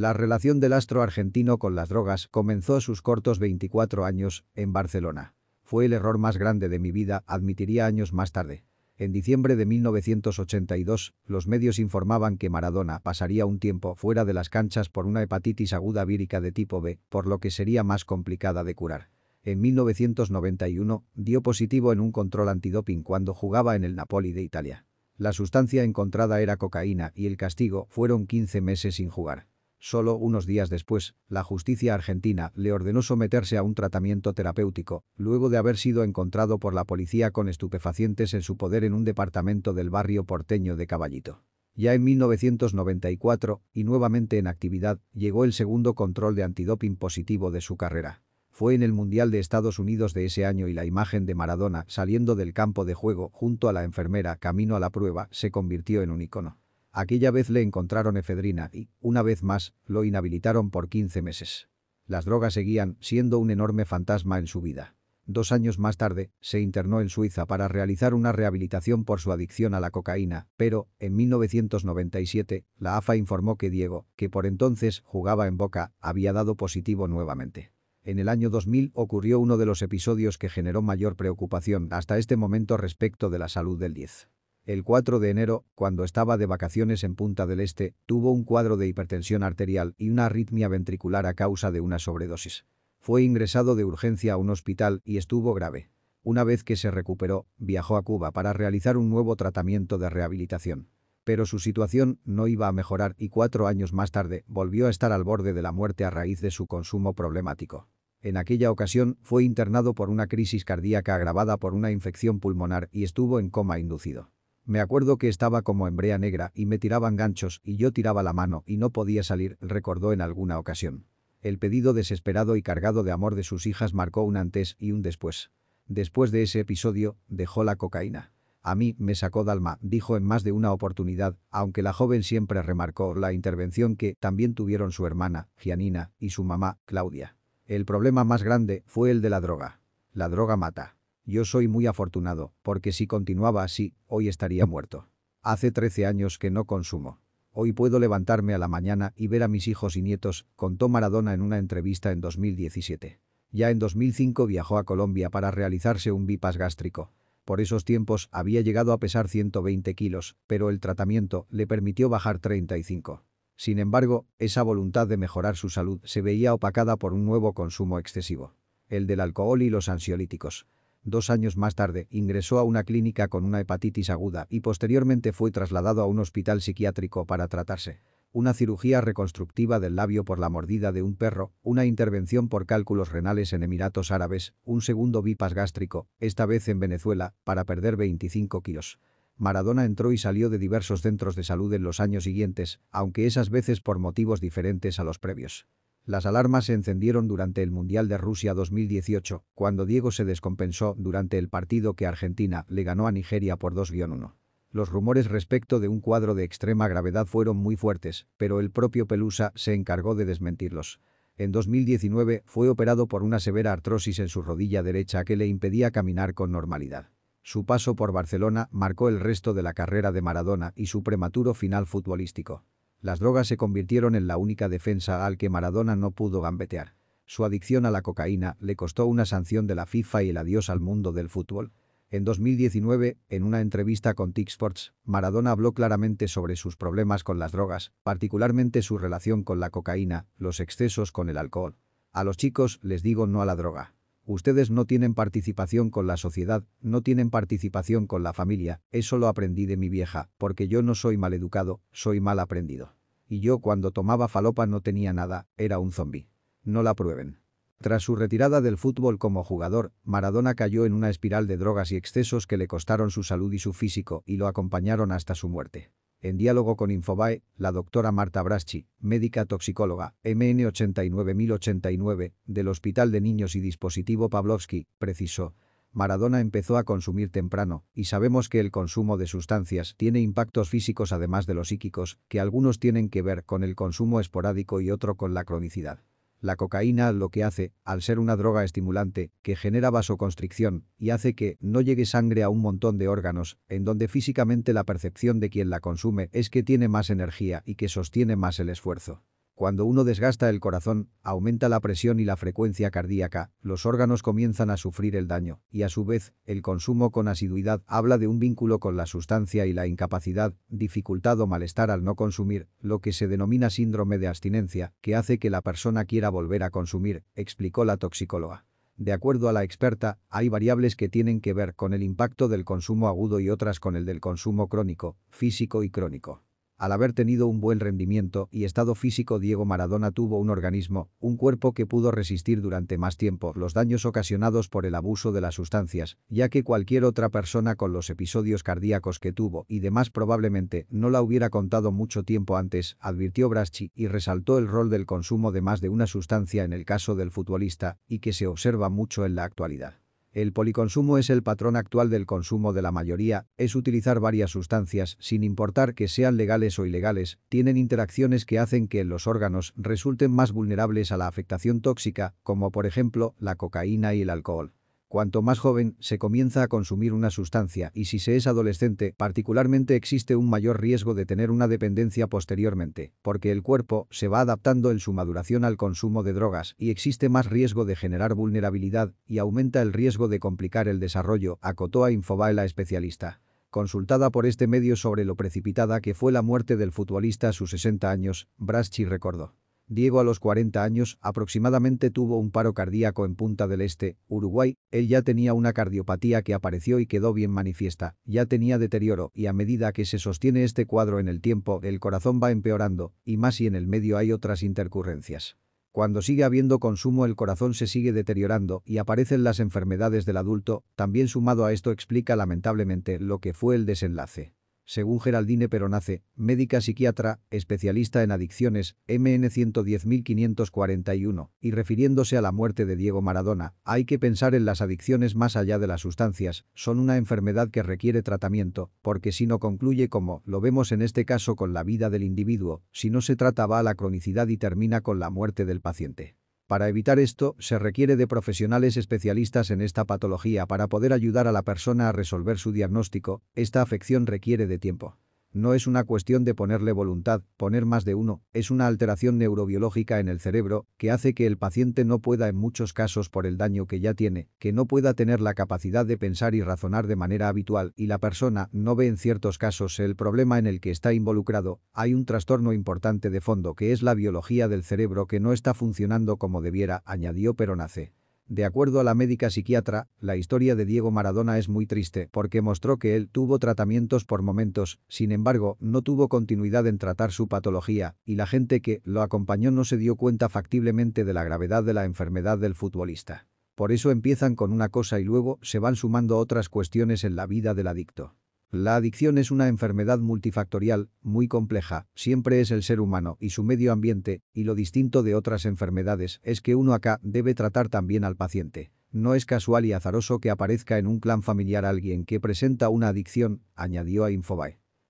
La relación del astro argentino con las drogas comenzó a sus cortos 24 años, en Barcelona. Fue el error más grande de mi vida, admitiría años más tarde. En diciembre de 1982, los medios informaban que Maradona pasaría un tiempo fuera de las canchas por una hepatitis aguda vírica de tipo B, por lo que sería más complicada de curar. En 1991, dio positivo en un control antidoping cuando jugaba en el Napoli de Italia. La sustancia encontrada era cocaína y el castigo fueron 15 meses sin jugar. Solo unos días después, la justicia argentina le ordenó someterse a un tratamiento terapéutico, luego de haber sido encontrado por la policía con estupefacientes en su poder en un departamento del barrio porteño de Caballito. Ya en 1994, y nuevamente en actividad, llegó el segundo control de antidoping positivo de su carrera. Fue en el Mundial de Estados Unidos de ese año y la imagen de Maradona saliendo del campo de juego junto a la enfermera camino a la prueba se convirtió en un icono. Aquella vez le encontraron efedrina y, una vez más, lo inhabilitaron por 15 meses. Las drogas seguían siendo un enorme fantasma en su vida. Dos años más tarde, se internó en Suiza para realizar una rehabilitación por su adicción a la cocaína, pero, en 1997, la AFA informó que Diego, que por entonces jugaba en Boca, había dado positivo nuevamente. En el año 2000 ocurrió uno de los episodios que generó mayor preocupación hasta este momento respecto de la salud del 10. El 4 de enero, cuando estaba de vacaciones en Punta del Este, tuvo un cuadro de hipertensión arterial y una arritmia ventricular a causa de una sobredosis. Fue ingresado de urgencia a un hospital y estuvo grave. Una vez que se recuperó, viajó a Cuba para realizar un nuevo tratamiento de rehabilitación. Pero su situación no iba a mejorar y cuatro años más tarde volvió a estar al borde de la muerte a raíz de su consumo problemático. En aquella ocasión fue internado por una crisis cardíaca agravada por una infección pulmonar y estuvo en coma inducido. Me acuerdo que estaba como en negra y me tiraban ganchos y yo tiraba la mano y no podía salir, recordó en alguna ocasión. El pedido desesperado y cargado de amor de sus hijas marcó un antes y un después. Después de ese episodio, dejó la cocaína. A mí me sacó Dalma, dijo en más de una oportunidad, aunque la joven siempre remarcó la intervención que también tuvieron su hermana, Gianina, y su mamá, Claudia. El problema más grande fue el de la droga. La droga mata. Yo soy muy afortunado, porque si continuaba así, hoy estaría muerto. Hace 13 años que no consumo. Hoy puedo levantarme a la mañana y ver a mis hijos y nietos, contó Maradona en una entrevista en 2017. Ya en 2005 viajó a Colombia para realizarse un bypass gástrico. Por esos tiempos había llegado a pesar 120 kilos, pero el tratamiento le permitió bajar 35. Sin embargo, esa voluntad de mejorar su salud se veía opacada por un nuevo consumo excesivo. El del alcohol y los ansiolíticos. Dos años más tarde, ingresó a una clínica con una hepatitis aguda y posteriormente fue trasladado a un hospital psiquiátrico para tratarse. Una cirugía reconstructiva del labio por la mordida de un perro, una intervención por cálculos renales en Emiratos Árabes, un segundo bypass gástrico, esta vez en Venezuela, para perder 25 kilos. Maradona entró y salió de diversos centros de salud en los años siguientes, aunque esas veces por motivos diferentes a los previos. Las alarmas se encendieron durante el Mundial de Rusia 2018, cuando Diego se descompensó durante el partido que Argentina le ganó a Nigeria por 2-1. Los rumores respecto de un cuadro de extrema gravedad fueron muy fuertes, pero el propio Pelusa se encargó de desmentirlos. En 2019 fue operado por una severa artrosis en su rodilla derecha que le impedía caminar con normalidad. Su paso por Barcelona marcó el resto de la carrera de Maradona y su prematuro final futbolístico. Las drogas se convirtieron en la única defensa al que Maradona no pudo gambetear. Su adicción a la cocaína le costó una sanción de la FIFA y el adiós al mundo del fútbol. En 2019, en una entrevista con Tick Sports, Maradona habló claramente sobre sus problemas con las drogas, particularmente su relación con la cocaína, los excesos con el alcohol. A los chicos les digo no a la droga. Ustedes no tienen participación con la sociedad, no tienen participación con la familia, eso lo aprendí de mi vieja, porque yo no soy mal maleducado, soy mal aprendido. Y yo cuando tomaba falopa no tenía nada, era un zombi. No la prueben. Tras su retirada del fútbol como jugador, Maradona cayó en una espiral de drogas y excesos que le costaron su salud y su físico y lo acompañaron hasta su muerte. En diálogo con Infobae, la doctora Marta Braschi, médica toxicóloga, MN89089, del Hospital de Niños y Dispositivo Pavlovsky, precisó, Maradona empezó a consumir temprano, y sabemos que el consumo de sustancias tiene impactos físicos además de los psíquicos, que algunos tienen que ver con el consumo esporádico y otro con la cronicidad. La cocaína lo que hace, al ser una droga estimulante, que genera vasoconstricción y hace que no llegue sangre a un montón de órganos, en donde físicamente la percepción de quien la consume es que tiene más energía y que sostiene más el esfuerzo. Cuando uno desgasta el corazón, aumenta la presión y la frecuencia cardíaca, los órganos comienzan a sufrir el daño, y a su vez, el consumo con asiduidad habla de un vínculo con la sustancia y la incapacidad, dificultad o malestar al no consumir, lo que se denomina síndrome de abstinencia, que hace que la persona quiera volver a consumir, explicó la toxicóloga. De acuerdo a la experta, hay variables que tienen que ver con el impacto del consumo agudo y otras con el del consumo crónico, físico y crónico. Al haber tenido un buen rendimiento y estado físico Diego Maradona tuvo un organismo, un cuerpo que pudo resistir durante más tiempo los daños ocasionados por el abuso de las sustancias, ya que cualquier otra persona con los episodios cardíacos que tuvo y demás probablemente no la hubiera contado mucho tiempo antes, advirtió Braschi y resaltó el rol del consumo de más de una sustancia en el caso del futbolista y que se observa mucho en la actualidad. El policonsumo es el patrón actual del consumo de la mayoría, es utilizar varias sustancias, sin importar que sean legales o ilegales, tienen interacciones que hacen que los órganos resulten más vulnerables a la afectación tóxica, como por ejemplo la cocaína y el alcohol. Cuanto más joven, se comienza a consumir una sustancia y si se es adolescente, particularmente existe un mayor riesgo de tener una dependencia posteriormente, porque el cuerpo se va adaptando en su maduración al consumo de drogas y existe más riesgo de generar vulnerabilidad y aumenta el riesgo de complicar el desarrollo, acotó a Infobae la especialista consultada por este medio sobre lo precipitada que fue la muerte del futbolista a sus 60 años, Braschi recordó. Diego a los 40 años aproximadamente tuvo un paro cardíaco en Punta del Este, Uruguay, él ya tenía una cardiopatía que apareció y quedó bien manifiesta, ya tenía deterioro y a medida que se sostiene este cuadro en el tiempo el corazón va empeorando, y más y en el medio hay otras intercurrencias. Cuando sigue habiendo consumo el corazón se sigue deteriorando y aparecen las enfermedades del adulto, también sumado a esto explica lamentablemente lo que fue el desenlace según Geraldine Peronace, médica psiquiatra, especialista en adicciones, MN 110541, y refiriéndose a la muerte de Diego Maradona, hay que pensar en las adicciones más allá de las sustancias, son una enfermedad que requiere tratamiento, porque si no concluye como lo vemos en este caso con la vida del individuo, si no se trata va a la cronicidad y termina con la muerte del paciente. Para evitar esto, se requiere de profesionales especialistas en esta patología para poder ayudar a la persona a resolver su diagnóstico, esta afección requiere de tiempo. No es una cuestión de ponerle voluntad, poner más de uno, es una alteración neurobiológica en el cerebro que hace que el paciente no pueda en muchos casos por el daño que ya tiene, que no pueda tener la capacidad de pensar y razonar de manera habitual y la persona no ve en ciertos casos el problema en el que está involucrado, hay un trastorno importante de fondo que es la biología del cerebro que no está funcionando como debiera, añadió nace. De acuerdo a la médica psiquiatra, la historia de Diego Maradona es muy triste porque mostró que él tuvo tratamientos por momentos, sin embargo, no tuvo continuidad en tratar su patología, y la gente que lo acompañó no se dio cuenta factiblemente de la gravedad de la enfermedad del futbolista. Por eso empiezan con una cosa y luego se van sumando otras cuestiones en la vida del adicto. La adicción es una enfermedad multifactorial, muy compleja, siempre es el ser humano y su medio ambiente, y lo distinto de otras enfermedades es que uno acá debe tratar también al paciente. No es casual y azaroso que aparezca en un clan familiar alguien que presenta una adicción, añadió a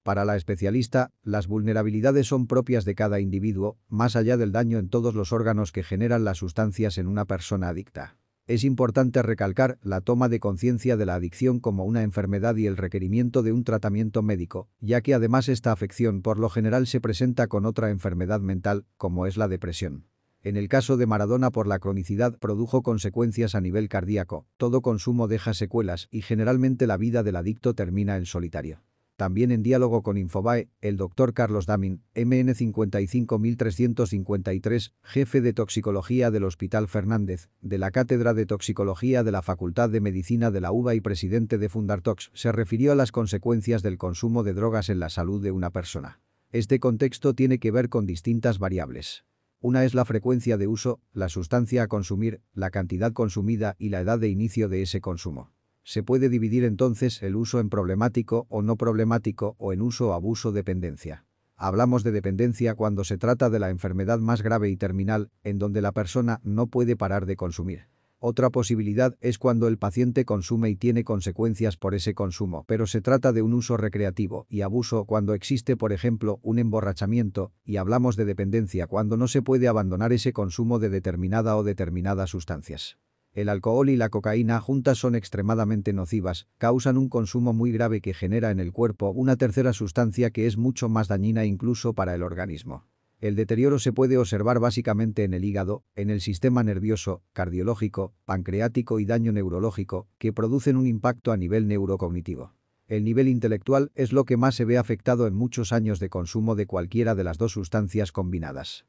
Para la especialista, las vulnerabilidades son propias de cada individuo, más allá del daño en todos los órganos que generan las sustancias en una persona adicta. Es importante recalcar la toma de conciencia de la adicción como una enfermedad y el requerimiento de un tratamiento médico, ya que además esta afección por lo general se presenta con otra enfermedad mental, como es la depresión. En el caso de Maradona por la cronicidad produjo consecuencias a nivel cardíaco, todo consumo deja secuelas y generalmente la vida del adicto termina en solitario. También en diálogo con Infobae, el doctor Carlos Damin, MN 55353, jefe de toxicología del Hospital Fernández, de la Cátedra de Toxicología de la Facultad de Medicina de la UBA y presidente de Fundartox, se refirió a las consecuencias del consumo de drogas en la salud de una persona. Este contexto tiene que ver con distintas variables. Una es la frecuencia de uso, la sustancia a consumir, la cantidad consumida y la edad de inicio de ese consumo. Se puede dividir entonces el uso en problemático o no problemático o en uso o abuso dependencia. Hablamos de dependencia cuando se trata de la enfermedad más grave y terminal, en donde la persona no puede parar de consumir. Otra posibilidad es cuando el paciente consume y tiene consecuencias por ese consumo, pero se trata de un uso recreativo y abuso cuando existe, por ejemplo, un emborrachamiento, y hablamos de dependencia cuando no se puede abandonar ese consumo de determinada o determinadas sustancias. El alcohol y la cocaína juntas son extremadamente nocivas, causan un consumo muy grave que genera en el cuerpo una tercera sustancia que es mucho más dañina incluso para el organismo. El deterioro se puede observar básicamente en el hígado, en el sistema nervioso, cardiológico, pancreático y daño neurológico, que producen un impacto a nivel neurocognitivo. El nivel intelectual es lo que más se ve afectado en muchos años de consumo de cualquiera de las dos sustancias combinadas.